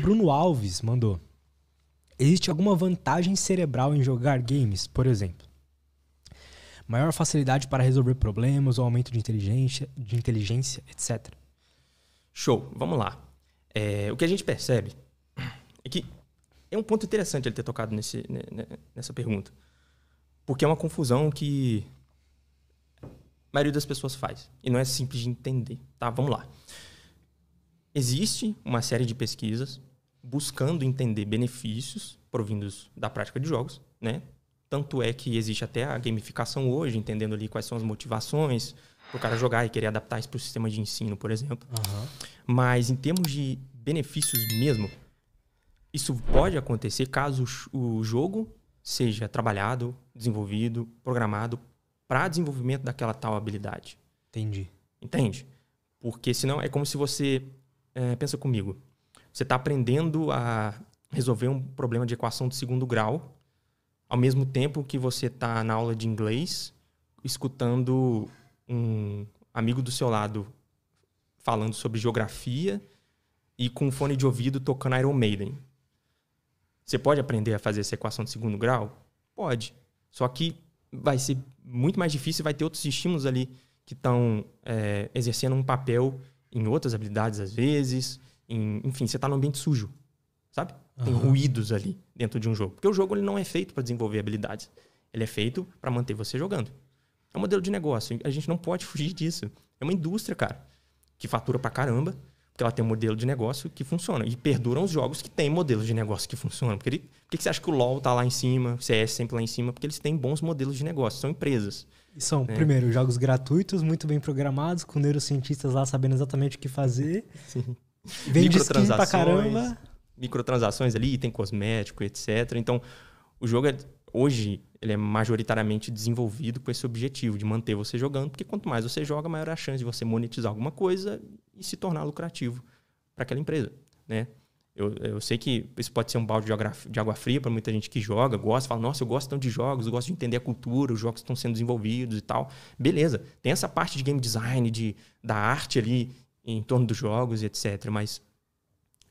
Bruno Alves mandou. Existe alguma vantagem cerebral em jogar games, por exemplo? Maior facilidade para resolver problemas ou aumento de inteligência, de inteligência etc. Show, vamos lá. É, o que a gente percebe é que é um ponto interessante ele ter tocado nesse, nessa pergunta. Porque é uma confusão que a maioria das pessoas faz. E não é simples de entender. Tá, vamos lá. Existe uma série de pesquisas buscando entender benefícios provindos da prática de jogos, né? Tanto é que existe até a gamificação hoje, entendendo ali quais são as motivações para o cara jogar e querer adaptar isso para o sistema de ensino, por exemplo. Uhum. Mas em termos de benefícios mesmo, isso pode acontecer caso o jogo seja trabalhado, desenvolvido, programado para desenvolvimento daquela tal habilidade. Entendi. Entende? Porque senão é como se você. É, pensa comigo. Você está aprendendo a resolver um problema de equação de segundo grau, ao mesmo tempo que você está na aula de inglês, escutando um amigo do seu lado falando sobre geografia e com um fone de ouvido tocando Iron Maiden. Você pode aprender a fazer essa equação de segundo grau? Pode. Só que vai ser muito mais difícil, vai ter outros estímulos ali que estão é, eh, exercendo um papel em outras habilidades às vezes em, enfim, você está num ambiente sujo, sabe? Tem uhum. ruídos ali dentro de um jogo. Porque o jogo ele não é feito para desenvolver habilidades. Ele é feito para manter você jogando. É um modelo de negócio. A gente não pode fugir disso. É uma indústria, cara, que fatura pra caramba, porque ela tem um modelo de negócio que funciona. E perduram os jogos que têm modelos de negócio que funcionam. Porque por que você acha que o LoL tá lá em cima, o CS sempre lá em cima? Porque eles têm bons modelos de negócio, são empresas. E são, né? primeiro, jogos gratuitos, muito bem programados, com neurocientistas lá sabendo exatamente o que fazer. Sim. Vende microtransações, pra caramba. Microtransações ali, item cosmético, etc. Então, o jogo é, hoje ele é majoritariamente desenvolvido com esse objetivo de manter você jogando, porque quanto mais você joga, maior é a chance de você monetizar alguma coisa e se tornar lucrativo para aquela empresa, né? Eu, eu, sei que isso pode ser um balde de água fria para muita gente que joga, gosta, fala, nossa, eu gosto tanto de jogos, eu gosto de entender a cultura, os jogos estão sendo desenvolvidos e tal. Beleza, tem essa parte de game design, de, da arte ali, em torno dos jogos e etc. Mas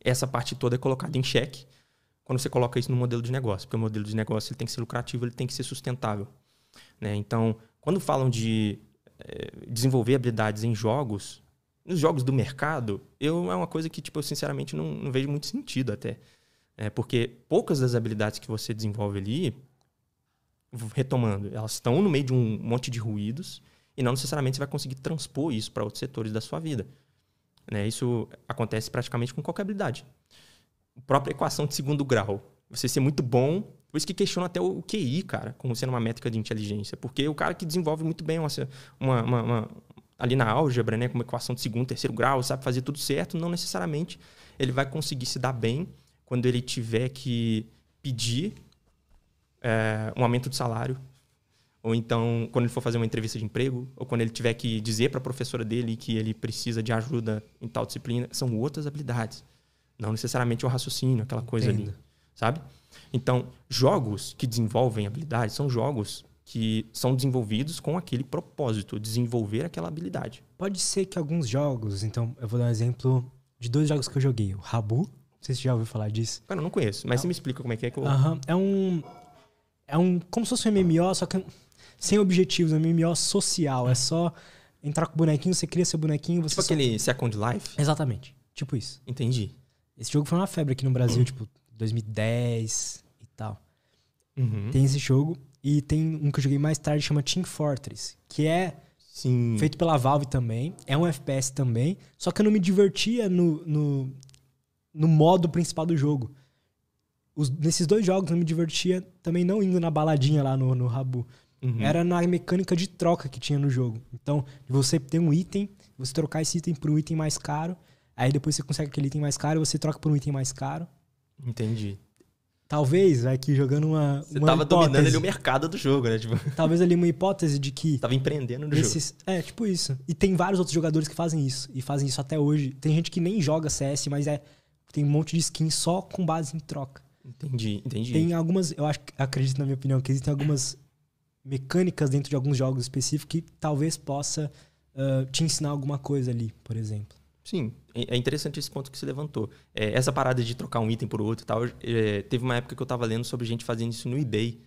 essa parte toda é colocada em xeque quando você coloca isso no modelo de negócio, porque o modelo de negócio ele tem que ser lucrativo, ele tem que ser sustentável. Né? Então, quando falam de é, desenvolver habilidades em jogos, nos jogos do mercado, eu é uma coisa que tipo, eu sinceramente não, não vejo muito sentido até. É, porque poucas das habilidades que você desenvolve ali, retomando, elas estão no meio de um monte de ruídos e não necessariamente você vai conseguir transpor isso para outros setores da sua vida. Né? Isso acontece praticamente com qualquer habilidade. A própria equação de segundo grau. Você ser muito bom. Por isso que questiona até o QI, cara, como sendo uma métrica de inteligência. Porque o cara que desenvolve muito bem uma, uma, uma, uma ali na álgebra, né, uma equação de segundo, terceiro grau, sabe fazer tudo certo, não necessariamente ele vai conseguir se dar bem quando ele tiver que pedir é, um aumento de salário, ou então quando ele for fazer uma entrevista de emprego, ou quando ele tiver que dizer para a professora dele que ele precisa de ajuda em tal disciplina, são outras habilidades. Não necessariamente o raciocínio, aquela coisa Entendo. ali, sabe? Então, jogos que desenvolvem habilidades são jogos que são desenvolvidos com aquele propósito, desenvolver aquela habilidade. Pode ser que alguns jogos, então eu vou dar um exemplo de dois jogos que eu joguei, o Rabu, não sei se você já ouviu falar disso. Cara, eu não conheço, mas é você me explica como é que é que eu... Uhum. É um... É um... Como se fosse um MMO, só que sem objetivos, é um MMO social. É só entrar com o bonequinho, você cria seu bonequinho. Você tipo só... aquele Second Life? Exatamente. Tipo isso. Entendi. Esse jogo foi uma febre aqui no Brasil, uhum. tipo, 2010 e tal. Uhum. Tem esse jogo. E tem um que eu joguei mais tarde, chama Team Fortress, que é Sim. feito pela Valve também. É um FPS também. Só que eu não me divertia no, no, no modo principal do jogo. Os, nesses dois jogos eu me divertia também não indo na baladinha lá no, no Rabu. Uhum. Era na mecânica de troca que tinha no jogo. Então, você tem um item, você trocar esse item por um item mais caro, aí depois você consegue aquele item mais caro, você troca por um item mais caro. Entendi. Talvez, aqui que jogando uma. Você uma tava hipótese, dominando ali o mercado do jogo, né? Tipo... Talvez ali uma hipótese de que. Tava empreendendo no esses, jogo. É, tipo isso. E tem vários outros jogadores que fazem isso. E fazem isso até hoje. Tem gente que nem joga CS, mas é. Tem um monte de skin só com base em troca. Entendi, entendi. Tem algumas. Eu acho, acredito, na minha opinião, que existem algumas mecânicas dentro de alguns jogos específicos que talvez possa uh, te ensinar alguma coisa ali, por exemplo. Sim, é, é interessante esse ponto que você levantou. É, essa parada de trocar um item por outro e tal, é, teve uma época que eu estava lendo sobre gente fazendo isso no eBay.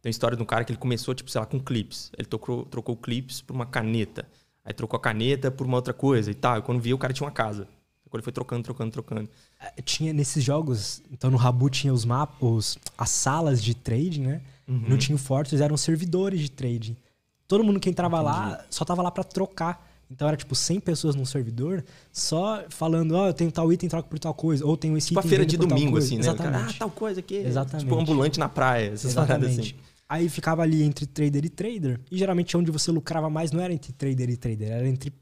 Tem uma história de um cara que ele começou, tipo, sei lá, com clips. Ele trocou, trocou clips por uma caneta. Aí trocou a caneta por uma outra coisa e tal. E quando viu, o cara tinha uma casa. Ele foi trocando, trocando, trocando. É, tinha nesses jogos, então no Rabu tinha os mapas, as salas de trading, né? Uhum. No Team Fortress eram servidores de trading. Todo mundo que entrava Entendi. lá só tava lá para trocar. Então era tipo 100 pessoas num servidor só falando, ó, oh, eu tenho tal item, troco por tal coisa. Ou tenho esse tipo item. Tipo a feira de domingo, assim, né? Ah, Exatamente. ah, tal coisa aqui. Exatamente. Tipo ambulante na praia, essas paradas assim. Aí ficava ali entre trader e trader. E geralmente onde você lucrava mais não era entre trader e trader, era entre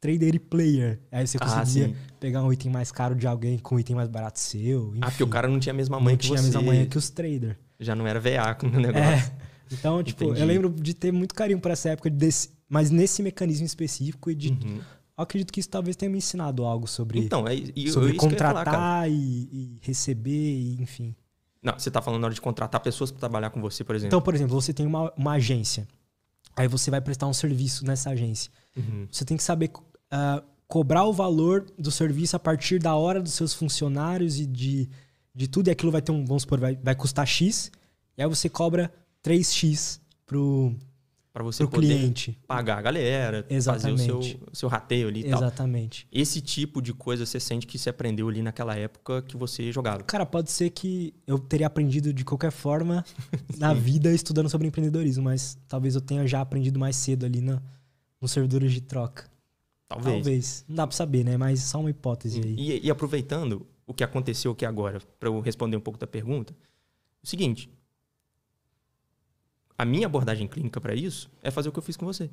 trader e player. Aí você ah, conseguia ah, pegar um item mais caro de alguém com um item mais barato seu. Enfim. Ah, porque o cara não tinha a mesma mãe não que tinha você. tinha a mesma mãe que os trader já não era veaco no é, negócio. É. Então, tipo, Entendi. eu lembro de ter muito carinho para essa época, desse, mas nesse mecanismo específico e de. Uhum. acredito que isso talvez tenha me ensinado algo sobre, então, é, e, sobre eu, contratar falar, e, e, receber, e, enfim. Não, você está falando na hora de contratar pessoas para trabalhar com você, por exemplo. Então, por exemplo, você tem uma, uma agência. Aí você vai prestar um serviço nessa agência. Uhum. Você tem que saber uh, cobrar o valor do serviço a partir da hora dos seus funcionários e de de tudo e aquilo vai ter um, vamos supor, vai, vai custar X, e aí você cobra 3X pro, para você pro poder cliente. pagar a galera, Exatamente. fazer o seu, seu rateio ali e Exatamente. Tal. Esse tipo de coisa você sente que você aprendeu ali naquela época que você jogava? Cara, pode ser que eu teria aprendido de qualquer forma na vida estudando sobre empreendedorismo, mas talvez eu tenha já aprendido mais cedo ali na, nos servidores de troca. Talvez. Talvez. Não dá pra saber, né? Mas só uma hipótese e, aí. E, e aproveitando, o que aconteceu aqui agora, para eu responder um pouco da pergunta, é o seguinte. A minha abordagem clínica para isso é fazer o que eu fiz com você.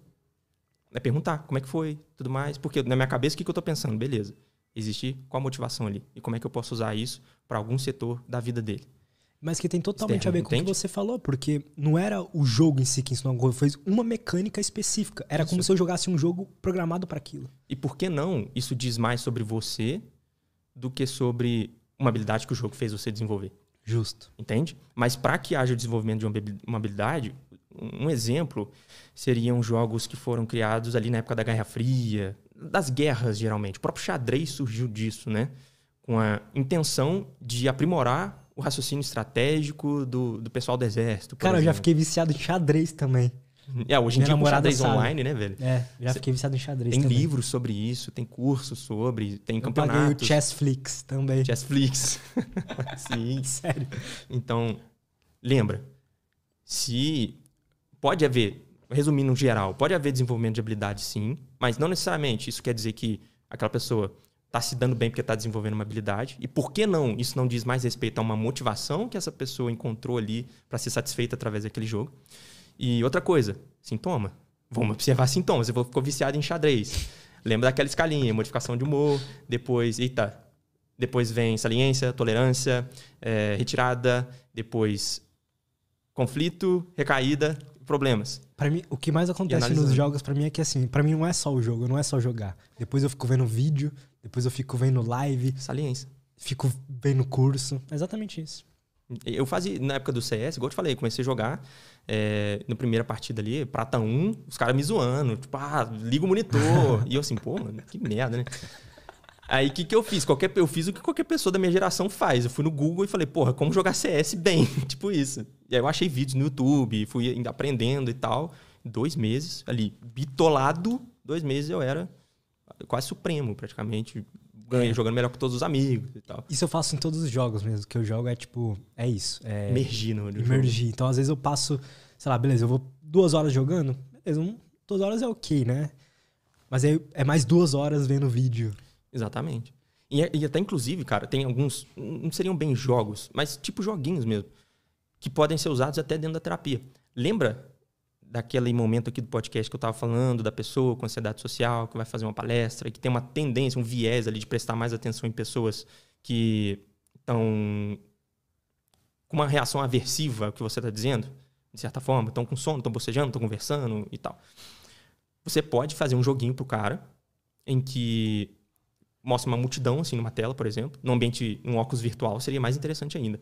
É perguntar como é que foi, tudo mais. Porque na minha cabeça, o que, que eu estou pensando? Beleza. Existe qual a motivação ali? E como é que eu posso usar isso para algum setor da vida dele? Mas que tem totalmente Externo, a ver com o que você falou, porque não era o jogo em si que ensinou foi uma mecânica específica. Era isso. como se eu jogasse um jogo programado para aquilo. E por que não isso diz mais sobre você do que sobre uma habilidade que o jogo fez você desenvolver. Justo. Entende? Mas para que haja o desenvolvimento de uma habilidade, um exemplo seriam jogos que foram criados ali na época da Guerra Fria, das guerras geralmente. O próprio xadrez surgiu disso, né? Com a intenção de aprimorar o raciocínio estratégico do, do pessoal do exército. Cara, exemplo. eu já fiquei viciado em xadrez também. É, hoje em dia com xadrez sabe. online, né, velho? É, já fiquei viciado em xadrez Tem livros sobre isso, tem curso sobre, tem campeonato. campeonatos. Eu paguei o Chessflix também. Chessflix. Sim. Sério. Então, lembra, se pode haver, resumindo no geral, pode haver desenvolvimento de habilidade sim, mas não necessariamente isso quer dizer que aquela pessoa está se dando bem porque está desenvolvendo uma habilidade. E por que não? Isso não diz mais respeito a uma motivação que essa pessoa encontrou ali para ser satisfeita através daquele jogo. E outra coisa, sintoma. Vamos observar sintomas. Eu vou ficou viciado em xadrez. Lembra daquela escalinha, modificação de humor, depois, eita, depois vem saliência, tolerância, é, retirada, depois conflito, recaída, problemas. Para mim, o que mais acontece nos jogos para mim é que assim, para mim não é só o jogo, não é só jogar. Depois eu fico vendo vídeo, depois eu fico vendo live, saliência. Fico vendo curso, é exatamente isso. Eu fazia, na época do CS, igual eu te falei, comecei a jogar é, na primeira partida ali, prata 1, os caras me zoando, tipo, ah, liga o monitor. e eu assim, pô, mano, que merda, né? Aí o que, que eu fiz? Qualquer, eu fiz o que qualquer pessoa da minha geração faz. Eu fui no Google e falei, porra, como jogar CS bem? tipo isso. E aí eu achei vídeos no YouTube, fui aprendendo e tal. Dois meses ali, bitolado, dois meses eu era quase supremo, praticamente ganha é. jogando melhor que todos os amigos e tal. Isso eu faço em todos os jogos mesmo, que eu jogo é tipo, é isso. É Mergir no Emergir. Então, às vezes eu passo, sei lá, beleza, eu vou duas horas jogando, beleza, um, duas horas é ok, né? Mas aí é mais duas horas vendo vídeo. Exatamente. E, e até, inclusive, cara, tem alguns, não seriam bem jogos, mas tipo joguinhos mesmo, que podem ser usados até dentro da terapia. Lembra daquele momento aqui do podcast que eu estava falando, da pessoa com ansiedade social, que vai fazer uma palestra, que tem uma tendência, um viés ali de prestar mais atenção em pessoas que estão com uma reação aversiva ao que você está dizendo, de certa forma, estão com sono, estão bocejando, estão conversando e tal. Você pode fazer um joguinho pro cara em que mostra uma multidão, assim, numa tela, por exemplo, num ambiente, num óculos virtual, seria mais interessante ainda.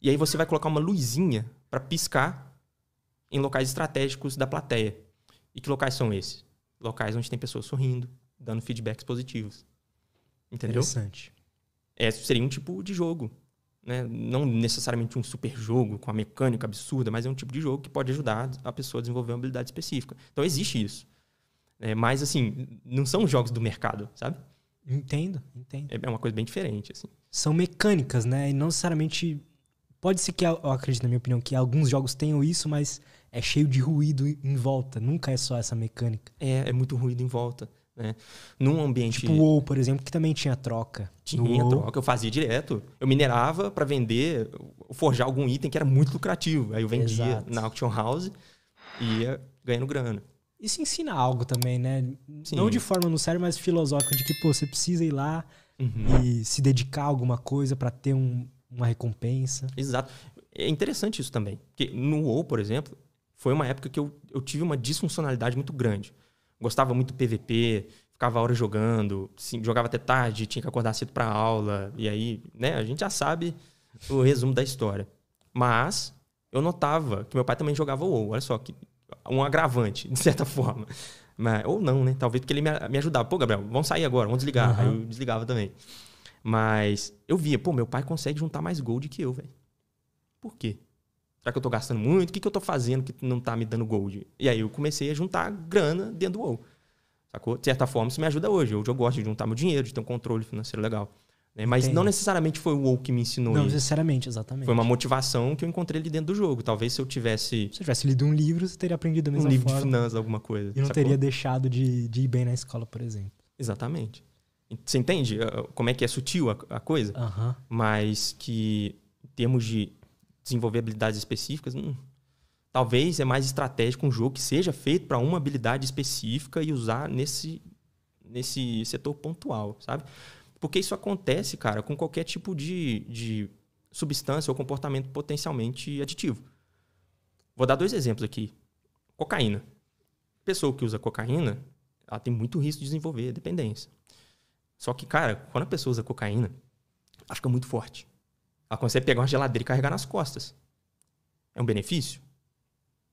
E aí você vai colocar uma luzinha para piscar em locais estratégicos da plateia. E que locais são esses? Locais onde tem pessoas sorrindo, dando feedbacks positivos. Entendeu? Interessante. É, seria um tipo de jogo. Né? Não necessariamente um super jogo com a mecânica absurda, mas é um tipo de jogo que pode ajudar a pessoa a desenvolver uma habilidade específica. Então existe isso. É, mas, assim, não são jogos do mercado, sabe? Entendo, entendo. É, é uma coisa bem diferente, assim. São mecânicas, né? E não necessariamente Pode ser que, eu acredito, na minha opinião, que alguns jogos tenham isso, mas é cheio de ruído em volta. Nunca é só essa mecânica. É, é muito ruído em volta. Né? Num ambiente. Tipo o WoW, por exemplo, que também tinha troca. Tinha troca, eu fazia direto. Eu minerava para vender, forjar algum item que era muito lucrativo. Aí eu vendia Exato. na Auction House e ia ganhando grana. Isso ensina algo também, né? Sim. Não de forma no sério, mas filosófica, de que pô, você precisa ir lá uhum. e se dedicar a alguma coisa para ter um, uma recompensa. Exato. É interessante isso também. Porque no WoW, por exemplo, foi uma época que eu, eu tive uma disfuncionalidade muito grande. Gostava muito do PVP, ficava horas jogando, sim, jogava até tarde, tinha que acordar cedo para aula. E aí, né, a gente já sabe o resumo da história. Mas eu notava que meu pai também jogava WoW. Olha só, que, um agravante, de certa forma. Mas, ou não, né? Talvez porque ele me, me ajudava. Pô, Gabriel, vamos sair agora, vamos desligar. Uhum. Aí eu desligava também. Mas eu via, pô, meu pai consegue juntar mais gold que eu, velho. Por quê? Será que eu tô gastando muito? O que, que eu tô fazendo que não tá me dando gold? E aí eu comecei a juntar grana dentro do WoW. Sacou? De certa forma, isso me ajuda hoje. Hoje eu gosto de juntar meu dinheiro, de ter um controle financeiro legal. Né? Mas Entendi. não necessariamente foi o WoW que me ensinou Não isso. necessariamente, exatamente. Foi uma motivação que eu encontrei ali dentro do jogo. Talvez se eu tivesse... Se eu tivesse lido um livro, você teria aprendido a mesma um forma. Um livro de finanças, alguma coisa. E não sacou? teria deixado de, de ir bem na escola, por exemplo. Exatamente. Você entende eh, como é que é sutil a, a coisa? Uhum. Mas que, em termos de desenvolver habilidades específicas, hum, talvez é mais estratégico um jogo que seja feito para uma habilidade específica e usar nesse, nesse setor pontual, sabe? Porque isso acontece, cara, com qualquer tipo de, de substância ou comportamento potencialmente aditivo. Vou dar dois exemplos aqui. Cocaína. Pessoa que usa cocaína, ela tem muito risco de desenvolver dependência. Só que, cara, quando a pessoa usa cocaína, ela fica muito forte. Ela consegue pegar uma geladeira e carregar nas costas. É um benefício?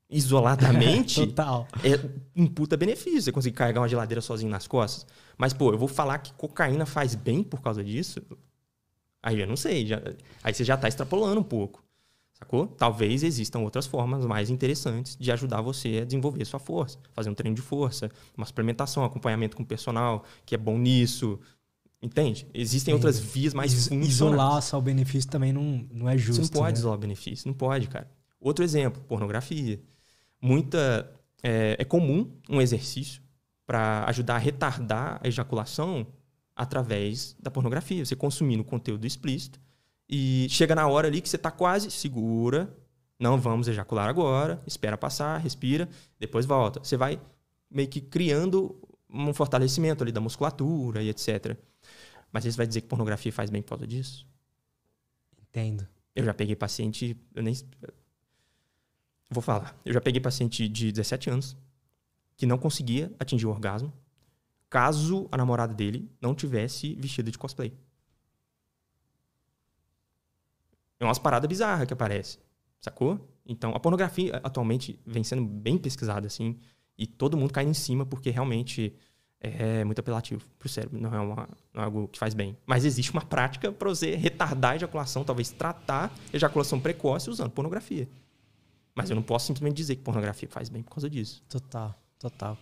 Isoladamente, Total. é um puta benefício você conseguir carregar uma geladeira sozinho nas costas. Mas, pô, eu vou falar que cocaína faz bem por causa disso? Aí eu não sei. Já, aí você já tá extrapolando um pouco. Sacou? Talvez existam outras formas mais interessantes de ajudar você a desenvolver sua força, fazer um treino de força, uma suplementação, acompanhamento com o personal, que é bom nisso. Entende? Existem outras vias mais Is Isolar só o benefício também não, não é justo. Você não né? pode né? isolar o benefício, não pode, cara. Outro exemplo, pornografia. Muita. É, é comum um exercício para ajudar a retardar a ejaculação através da pornografia. Você consumindo conteúdo explícito, e chega na hora ali que você está quase, segura, não vamos ejacular agora, espera passar, respira, depois volta. Você vai meio que criando um fortalecimento ali da musculatura e etc. Mas você vai dizer que pornografia faz bem por causa disso? Entendo. Eu já peguei paciente, eu nem vou falar. Eu já peguei paciente de 17 anos que não conseguia atingir o orgasmo caso a namorada dele não tivesse vestida de cosplay. É umas paradas bizarras que aparece, sacou? Então, a pornografia atualmente vem sendo bem pesquisada, assim, e todo mundo cai em cima porque realmente é, é muito apelativo pro cérebro, não é, uma, não é algo que faz bem. Mas existe uma prática para você retardar a ejaculação, talvez tratar ejaculação precoce usando pornografia. Mas eu não posso simplesmente dizer que pornografia faz bem por causa disso. Total, total.